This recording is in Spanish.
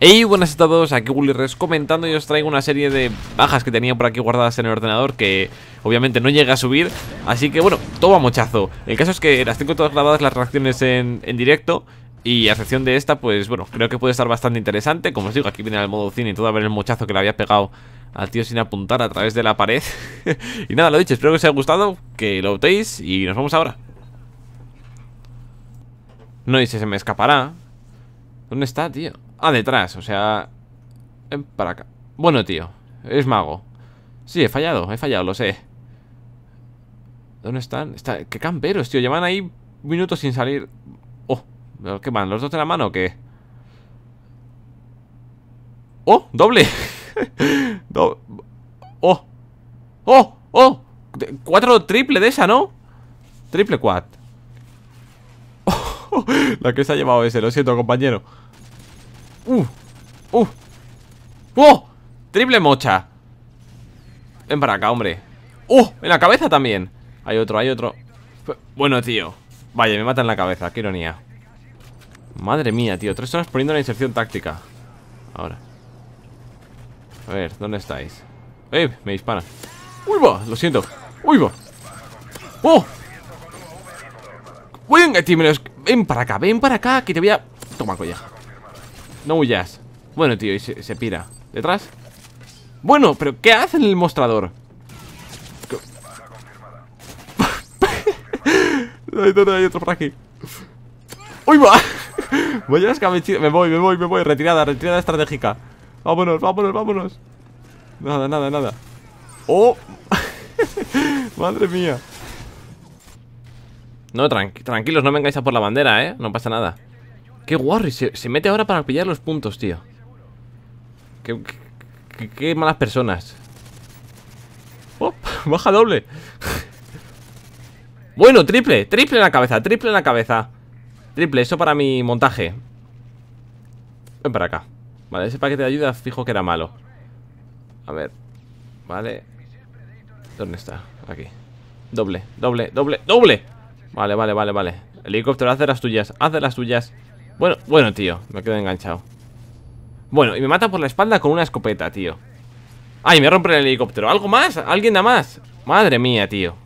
Hey, buenas a todos, aquí Res comentando y os traigo una serie de bajas que tenía por aquí guardadas en el ordenador que obviamente no llega a subir, así que bueno, todo a mochazo. El caso es que las tengo todas grabadas las reacciones en, en directo y a excepción de esta, pues bueno, creo que puede estar bastante interesante. Como os digo, aquí viene el modo cine y todo a ver el mochazo que le había pegado al tío sin apuntar a través de la pared. y nada, lo dicho, espero que os haya gustado, que lo votéis y nos vamos ahora. No dice, se me escapará. ¿Dónde está, tío? Ah, detrás, o sea... Para acá. Bueno, tío, es mago. Sí, he fallado, he fallado, lo sé. ¿Dónde están? ¿Qué camperos, tío? Llevan ahí minutos sin salir. Oh, ¿qué van? ¿Los dos de la mano o qué? ¡Oh! ¡Doble! ¡Oh! ¡Oh! ¡Oh! Cuatro triple de esa, ¿no? Triple quad. la que se ha llevado ese, lo siento, compañero. ¡Uh! ¡Uh! ¡Oh! ¡Triple mocha! Ven para acá, hombre ¡Uh! En la cabeza también Hay otro, hay otro Bueno, tío Vaya, me mata en la cabeza, qué ironía Madre mía, tío Tres horas poniendo la inserción táctica Ahora A ver, ¿dónde estáis? ¡Eh! Me disparan ¡Uy, va! Lo siento ¡Uy, va! ¡Oh! ¡Venga, tío! Ven para acá, ven para acá Que te voy a... Toma, colleja no huyas Bueno, tío, y se, pira ¿Detrás? Bueno, pero ¿qué hace en el mostrador? hay, hay otro por aquí ¡Uy, va! Voy a escapar, Me voy, me voy, me voy Retirada, retirada estratégica Vámonos, vámonos, vámonos Nada, nada, nada ¡Oh! Madre mía No, tranquilos, no vengáis a por la bandera, ¿eh? No pasa nada ¡Qué guarri! Se, se, mete ahora para pillar los puntos, tío. ¡Qué, malas personas! ¡Baja doble! bueno, triple, triple en la cabeza, triple en la cabeza. Triple, eso para mi montaje. Ven para acá. Vale, ese paquete de ayuda fijo que era malo. A ver. Vale. ¿Dónde está? Aquí. Doble, doble, doble, doble. Vale, vale, vale, vale. Helicóptero, haz de las tuyas, haz de las tuyas. Bueno, bueno, tío, me quedo enganchado Bueno, y me mata por la espalda con una escopeta, tío Ay, me rompe el helicóptero ¿Algo más? ¿Alguien da más? Madre mía, tío